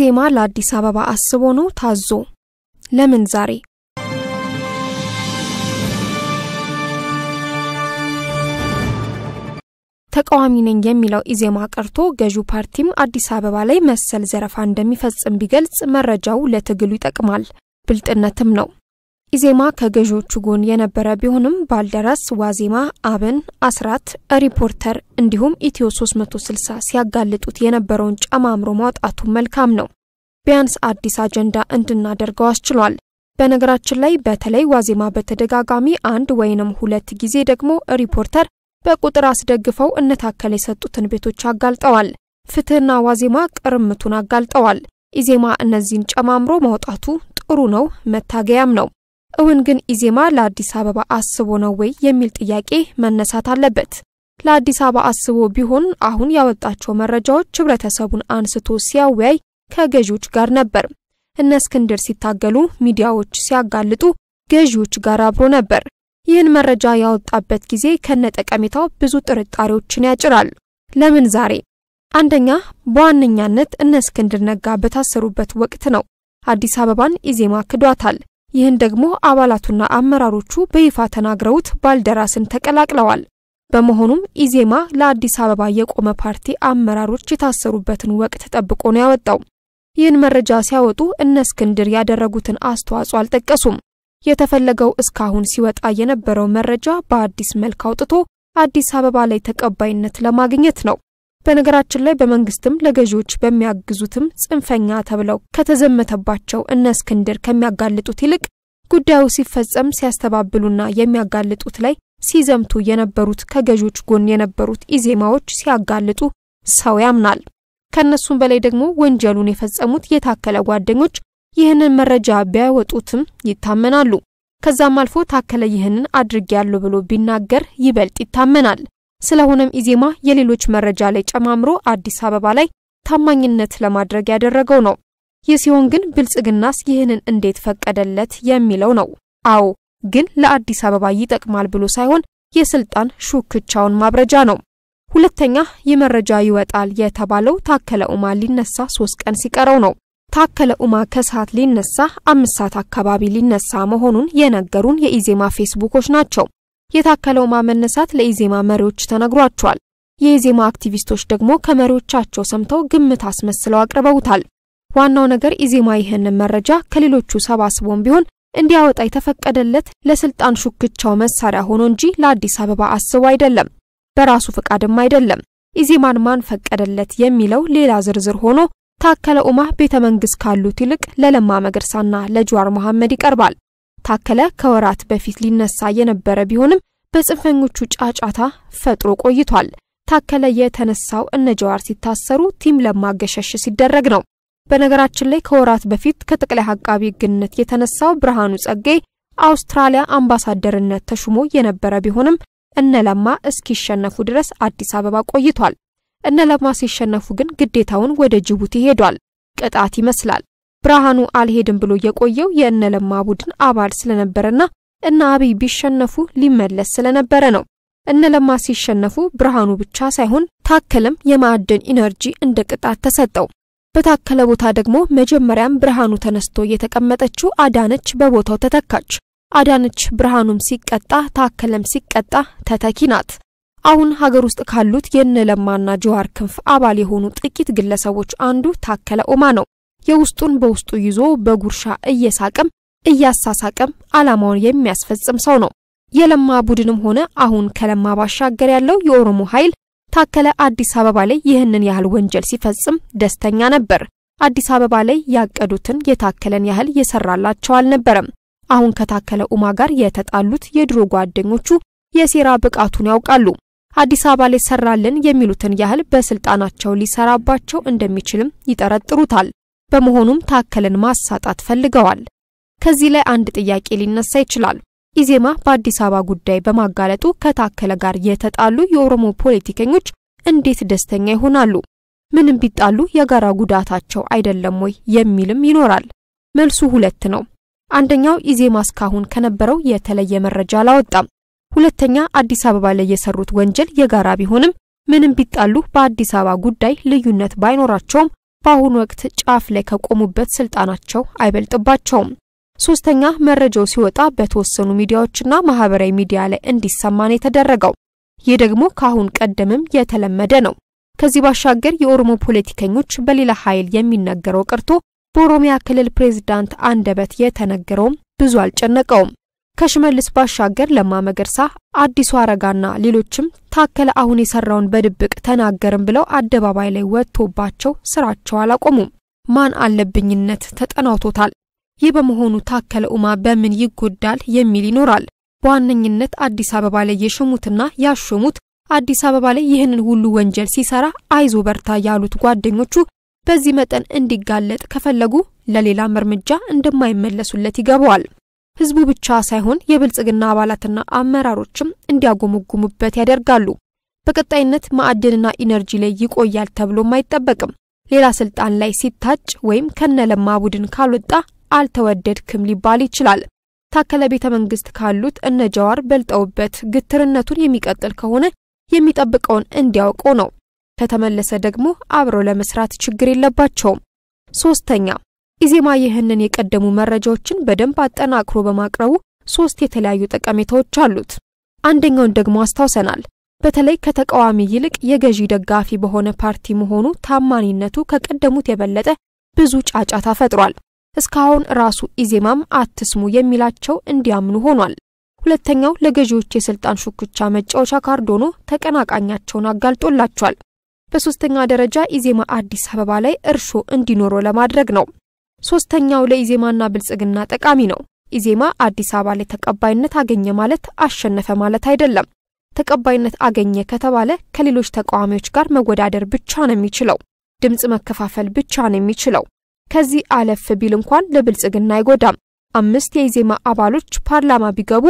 ኢዜማ ለአዲስ አበባ አስቦ ነው ታዞ ለምን ዛሬ ተቃዋሚ ነኝ የሚለው ኢዜማ ቀርቶ ገዢው ፓርቲም አዲስ አበባ ላይ መሰል ዘረፋ እንደሚፈጽም ቢገልጽ መረጃው ለትግሉ ይጠቅማል፣ ብልጥነትም ነው። ኢዜማ ከገዢዎቹ ጎን የነበረ ቢሆንም ባልደራስ፣ ዋዜማ፣ አብን፣ አስራት፣ ሪፖርተር እንዲሁም ኢትዮ 360 ሲያጋልጡት የነበረውን ጨማምሮ ማውጣቱ መልካም ነው። ቢያንስ አዲስ አጀንዳ እንድናደርገው አስችሏል። በነገራችን ላይ በተለይ ዋዜማ በተደጋጋሚ አንድ ወይንም ሁለት ጊዜ ደግሞ ሪፖርተር በቁጥር አስደግፈው እነታከል የሰጡትን ቤቶች አጋልጠዋል። ፍትህና ዋዜማ ቅርምቱን አጋልጠዋል። ኢዜማ እነዚህን ጨማምሮ ማውጣቱ ጥሩ ነው፣ መታገያም ነው። እውን ግን ኢዜማ ለአዲስ አበባ አስቦ ነው ወይ የሚል ጥያቄ መነሳት አለበት። ለአዲስ አበባ አስቦ ቢሆን አሁን ያወጣቸው መረጃዎች ህብረተሰቡን አንስቶ ሲያወያይ ከገዢዎች ጋር ነበር። እነ እስክንድር ሲታገሉ፣ ሚዲያዎች ሲያጋልጡ ገዢዎች ጋር አብሮ ነበር። ይህን መረጃ ያወጣበት ጊዜ ከነጠቀሜታው ብዙ ጥርጣሬዎችን ያጭራል። ለምን ዛሬ? አንደኛ በዋነኛነት እነ እስክንድር ነጋ በታሰሩበት ወቅት ነው። አዲስ አበባን ኢዜማ ክዷታል። ይህን ደግሞ አባላቱና አመራሮቹ በይፋ ተናግረውት ባልደራስን ተቀላቅለዋል። በመሆኑም ኢዜማ ለአዲስ አበባ የቆመ ፓርቲ አመራሮች የታሰሩበትን ወቅት ጠብቆ ነው ያወጣው። ይህን መረጃ ሲያወጡ እነ እስክንድር ያደረጉትን አስተዋጽኦ አልጠቀሱም። የተፈለገው እስካሁን ሲወጣ የነበረው መረጃ በአዲስ መልክ አውጥቶ አዲስ አበባ ላይ ተቀባይነት ለማግኘት ነው። በነገራችን ላይ በመንግስትም ለገዢዎች በሚያግዙትም ጽንፈኛ ተብለው ከተዘመተባቸው እነ እስክንድር ከሚያጋልጡት ይልቅ ጉዳዩ ሲፈጸም ሲያስተባብሉና የሚያጋልጡት ላይ ሲዘምቱ የነበሩት ከገዢዎች ጎን የነበሩት ኢዜማዎች ሲያጋልጡ ሰው ያምናል። ከነሱም በላይ ደግሞ ወንጀሉን የፈጸሙት የታከለ ጓደኞች ይህንን መረጃ ቢያወጡትም ይታመናሉ። ከዛም አልፎ ታከለ ይህንን አድርጌያለሁ ብሎ ቢናገር ይበልጥ ይታመናል። ስለሆነም ኢዜማ የሌሎች መረጃ ላይ ጨማምሮ አዲስ አበባ ላይ ታማኝነት ለማድረግ ያደረገው ነው። ይህ ሲሆን ግን ብልጽግናስ ይህንን እንዴት ፈቀደለት የሚለው ነው። አዎ ግን ለአዲስ አበባ ይጠቅማል ብሎ ሳይሆን የስልጣን ሹክቻውን ማብረጃ ነው። ሁለተኛ ይህ መረጃ ይወጣል የተባለው ታከለ ኡማ ሊነሳ ሶስት ቀን ሲቀረው ነው። ታከለ ኡማ ከሰዓት ሊነሳ አምስት ሰዓት አካባቢ ሊነሳ መሆኑን የነገሩን የኢዜማ ፌስቡኮች ናቸው። የታከለ ኡማ መነሳት ለኢዜማ መሪዎች ተነግሯቸዋል። የኢዜማ አክቲቪስቶች ደግሞ ከመሪዎቻቸው ሰምተው ግምት አስመስለው አቅርበውታል። ዋናው ነገር ኢዜማ ይህንን መረጃ ከሌሎቹ ሰባስቦም ቢሆን እንዲያወጣ የተፈቀደለት ለስልጣን ሹክቻው መሳሪያ ሆኖ እንጂ ለአዲስ አበባ አስቦ አይደለም። በራሱ ፈቃድም አይደለም። ኢዜማን ማን ፈቀደለት የሚለው ሌላ ዝርዝር ሆኖ ታከለ ኡማ ቤተ መንግስት ካሉት ይልቅ ለለማ መገርሳና ለጅዋር መሐመድ ይቀርባል። ታከለ ከወራት በፊት ሊነሳ የነበረ ቢሆንም በጽንፈኞቹ ጫጫታ ፈጥሮ ቆይቷል። ታከለ የተነሳው እነ ጀዋር ሲታሰሩ ቲም ለማገሸሽ ሲደረግ ነው። በነገራችን ላይ ከወራት በፊት ከጠቅላይ አቃቢ ህግነት የተነሳው ብርሃኑ ጸጌ አውስትራሊያ አምባሳደርነት ተሹሞ የነበረ ቢሆንም እነለማ እስኪሸነፉ ድረስ አዲስ አበባ ቆይቷል። እነለማ ሲሸነፉ ግን ግዴታውን ወደ ጅቡቲ ሄዷል። ቅጣት ይመስላል። ብርሃኑ አልሄድም ብሎ የቆየው የእነለማ ቡድን አባል ስለነበረና እነ አብይ ቢሸነፉ ሊመለስ ስለነበረ ነው። እነለማ ሲሸነፉ ብርሃኑ ብቻ ሳይሆን ታከለም የማዕድን ኢነርጂ እንደ ቅጣት ተሰጠው። በታከለ ቦታ ደግሞ መጀመሪያም ብርሃኑ ተነስቶ የተቀመጠችው አዳነች በቦታው ተተካች። አዳነች ብርሃኑም ሲቀጣ ታከለም ሲቀጣ ተተኪ ናት። አሁን ሀገር ውስጥ ካሉት የነለማና ጀዋር ክንፍ አባል የሆኑ ጥቂት ግለሰቦች አንዱ ታከለ ኡማ ነው። የውስጡን በውስጡ ይዞ በጉርሻ እየሳቅም እያሳሳቀም አላማውን የሚያስፈጽም ሰው ነው። የለማ ቡድንም ሆነ አሁን ከለማ ባሻገር ያለው የኦሮሞ ኃይል ታከለ አዲስ አበባ ላይ ይህንን ያህል ወንጀል ሲፈጽም ደስተኛ ነበር። አዲስ አበባ ላይ ያቀዱትን የታከለን ያህል የሰራላቸው አልነበረም። አሁን ከታከለ ኡማ ጋር የተጣሉት የድሮ ጓደኞቹ የሴራ ብቃቱን ያውቃሉ። አዲስ አበባ ላይ ሰራልን የሚሉትን ያህል በስልጣናቸው ሊሰራባቸው እንደሚችልም ይጠረጥሩታል። በመሆኑም ታከለን ማሳጣት ፈልገዋል። ከዚህ ላይ አንድ ጥያቄ ሊነሳ ይችላል። ኢዜማ በአዲስ አበባ ጉዳይ በማጋለጡ ከታከለ ጋር የተጣሉ የኦሮሞ ፖለቲከኞች እንዴት ደስተኛ ይሆናሉ? ምንም ቢጣሉ የጋራ ጉዳታቸው አይደለም ወይ የሚልም ይኖራል። መልሱ ሁለት ነው። አንደኛው ኢዜማ እስካሁን ከነበረው የተለየ መረጃ አላወጣም። ሁለተኛ አዲስ አበባ ላይ የሰሩት ወንጀል የጋራ ቢሆንም ምንም ቢጣሉ በአዲስ አበባ ጉዳይ ልዩነት ባይኖራቸውም በአሁኑ ወቅት ጫፍ ላይ ከቆሙበት ስልጣናቸው አይበልጥባቸውም። ሶስተኛ መረጃው ሲወጣ በተወሰኑ ሚዲያዎችና ማህበራዊ ሚዲያ ላይ እንዲሰማ ነው የተደረገው። ይህ ደግሞ ከአሁን ቀደምም የተለመደ ነው። ከዚህ ባሻገር የኦሮሞ ፖለቲከኞች በሌላ ኃይል የሚነገረው ቀርቶ በኦሮሚያ ክልል ፕሬዝዳንት አንደበት የተነገረውም ብዙ አልጨነቀውም። ከሽመልስ ባሻገር ለማ መገርሳ፣ አዲሱ አረጋና ሌሎችም ታከለ አሁን የሰራውን በድብቅ ተናገርም ብለው አደባባይ ላይ ወጥቶባቸው ስራቸው አላቆሙም። ማን አለብኝነት ተጠናውቶታል። ይህ በመሆኑ ታከለ ኡማ በምን ይጎዳል የሚል ይኖራል። በዋነኝነት አዲስ አበባ ላይ የሾሙትና ያሾሙት አዲስ አበባ ላይ ይህንን ሁሉ ወንጀል ሲሰራ አይዞ በርታ ያሉት ጓደኞቹ በዚህ መጠን እንዲጋለጥ ከፈለጉ ለሌላም እርምጃ እንደማይመለሱለት ይገባዋል። ህዝቡ ብቻ ሳይሆን የብልጽግና አባላትና አመራሮችም እንዲያጎመጉሙበት ያደርጋሉ። በቀጣይነት ማዕድንና ኢነርጂ ላይ ይቆያል ተብሎም አይጠበቅም። ሌላ ስልጣን ላይ ሲታጭ ወይም ከነለማ ቡድን ካልወጣ አልተወደድክም ሊባል ይችላል። ታከለ ቤተ መንግስት ካሉት እነ ጀዋር በልጠውበት ግትርነቱን የሚቀጥል ከሆነ የሚጠብቀውን እንዲያውቀው ነው። ከተመለሰ ደግሞ አብረው ለመስራት ችግር የለባቸውም። ሶስተኛ ኢዜማ ይህንን የቀደሙ መረጃዎችን በደንብ አጠናክሮ በማቅረቡ ሶስት የተለያዩ ጠቀሜታዎች አሉት። አንደኛውን ደግሞ አስታውሰናል። በተለይ ከተቃዋሚ ይልቅ የገዢ ደጋፊ በሆነ ፓርቲ መሆኑ ታማኒነቱ ከቀደሙት የበለጠ ብዙ ጫጫታ ፈጥሯል። እስካሁን ራሱ ኢዜማም አትስሙ የሚላቸው እንዲያምኑ ሆኗል። ሁለተኛው ለገዢዎች የስልጣን ሹክቻ መጫወቻ ካርድ ሆኖ ተቀናቃኛቸውን አጋልጦላቸዋል። በሶስተኛ ደረጃ ኢዜማ አዲስ አበባ ላይ እርሾ እንዲኖረው ለማድረግ ነው። ሶስተኛው ለኢዜማና ብልጽግና ጠቃሚ ነው። ኢዜማ አዲስ አበባ ላይ ተቀባይነት አገኘ ማለት አሸነፈ ማለት አይደለም። ተቀባይነት አገኘ ከተባለ ከሌሎች ተቃዋሚዎች ጋር መወዳደር ብቻ ነው የሚችለው። ድምፅ መከፋፈል ብቻ ነው የሚችለው። ከዚህ አለፍ ቢል እንኳን ለብልጽግና አይጎዳም። አምስት የኢዜማ አባሎች ፓርላማ ቢገቡ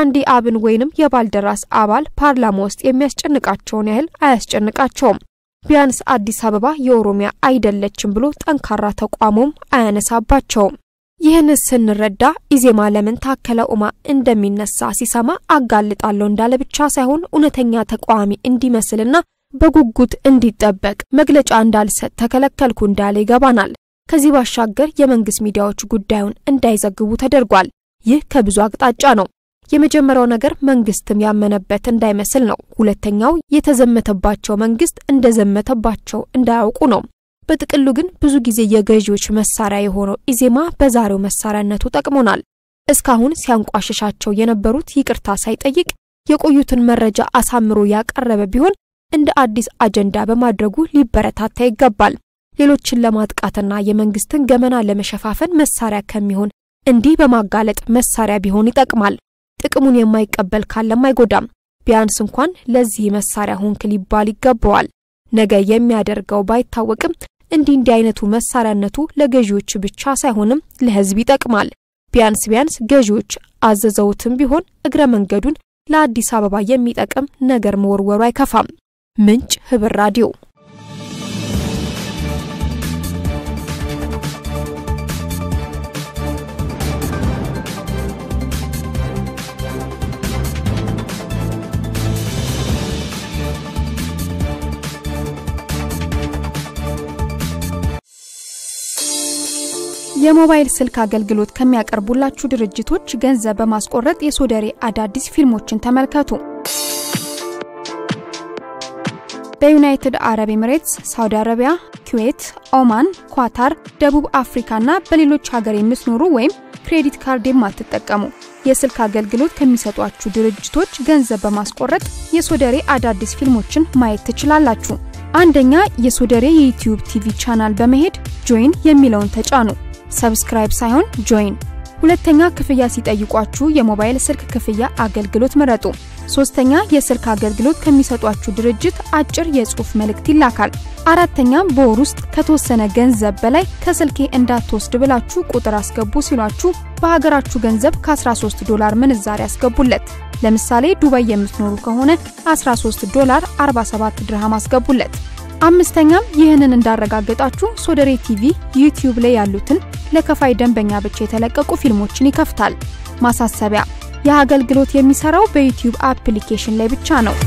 አንድ የአብን ወይንም የባልደራስ አባል ፓርላማ ውስጥ የሚያስጨንቃቸውን ያህል አያስጨንቃቸውም። ቢያንስ አዲስ አበባ የኦሮሚያ አይደለችም ብሎ ጠንካራ ተቋሙም አያነሳባቸውም። ይህን ስንረዳ ኢዜማ ለምን ታከለ ኡማ እንደሚነሳ ሲሰማ አጋልጣለሁ እንዳለ ብቻ ሳይሆን እውነተኛ ተቃዋሚ እንዲመስልና በጉጉት እንዲጠበቅ መግለጫ እንዳልሰጥ ተከለከልኩ እንዳለ ይገባናል። ከዚህ ባሻገር የመንግስት ሚዲያዎች ጉዳዩን እንዳይዘግቡ ተደርጓል። ይህ ከብዙ አቅጣጫ ነው። የመጀመሪያው ነገር መንግስትም ያመነበት እንዳይመስል ነው። ሁለተኛው የተዘመተባቸው መንግስት እንደዘመተባቸው እንዳያውቁ ነው። በጥቅሉ ግን ብዙ ጊዜ የገዢዎች መሳሪያ የሆነው ኢዜማ በዛሬው መሳሪያነቱ ጠቅሞናል። እስካሁን ሲያንቋሽሻቸው የነበሩት ይቅርታ ሳይጠይቅ የቆዩትን መረጃ አሳምሮ ያቀረበ ቢሆን እንደ አዲስ አጀንዳ በማድረጉ ሊበረታታ ይገባል። ሌሎችን ለማጥቃትና የመንግስትን ገመና ለመሸፋፈን መሳሪያ ከሚሆን እንዲህ በማጋለጥ መሳሪያ ቢሆን ይጠቅማል። ጥቅሙን የማይቀበል ካለም አይጎዳም። ቢያንስ እንኳን ለዚህ መሳሪያ ሆንክ ሊባል ይገባዋል። ነገ የሚያደርገው ባይታወቅም እንዲህ እንዲህ አይነቱ መሳሪያነቱ ለገዢዎች ብቻ ሳይሆንም ለህዝብ ይጠቅማል። ቢያንስ ቢያንስ ገዢዎች አዘዘውትም ቢሆን እግረ መንገዱን ለአዲስ አበባ የሚጠቅም ነገር መወርወሩ አይከፋም። ምንጭ ህብር ራዲዮ የሞባይል ስልክ አገልግሎት ከሚያቀርቡላችሁ ድርጅቶች ገንዘብ በማስቆረጥ የሶደሬ አዳዲስ ፊልሞችን ተመልከቱ። በዩናይትድ አረብ ኤምሬትስ፣ ሳውዲ አረቢያ፣ ኩዌት፣ ኦማን፣ ኳታር፣ ደቡብ አፍሪካና በሌሎች ሀገር የምትኖሩ ወይም ክሬዲት ካርድ የማትጠቀሙ የስልክ አገልግሎት ከሚሰጧችሁ ድርጅቶች ገንዘብ በማስቆረጥ የሶደሬ አዳዲስ ፊልሞችን ማየት ትችላላችሁ። አንደኛ የሶደሬ የዩቲዩብ ቲቪ ቻናል በመሄድ ጆይን የሚለውን ተጫኑ። ሰብስክራይብ ሳይሆን ጆይን። ሁለተኛ ክፍያ ሲጠይቋችሁ የሞባይል ስልክ ክፍያ አገልግሎት ምረጡ። ሶስተኛ የስልክ አገልግሎት ከሚሰጧችሁ ድርጅት አጭር የጽሁፍ መልእክት ይላካል። አራተኛ በወር ውስጥ ከተወሰነ ገንዘብ በላይ ከስልኬ እንዳትወስድ ብላችሁ ቁጥር አስገቡ ሲሏችሁ በሀገራችሁ ገንዘብ ከ13 ዶላር ምንዛሬ አስገቡለት። ለምሳሌ ዱባይ የምትኖሩ ከሆነ 13 ዶላር 47 ድርሃም አስገቡለት። አምስተኛም ይህንን እንዳረጋገጣችሁ ሶደሬ ቲቪ ዩቲዩብ ላይ ያሉትን ለከፋይ ደንበኛ ብቻ የተለቀቁ ፊልሞችን ይከፍታል። ማሳሰቢያ፣ የአገልግሎት የሚሰራው በዩቲዩብ አፕሊኬሽን ላይ ብቻ ነው።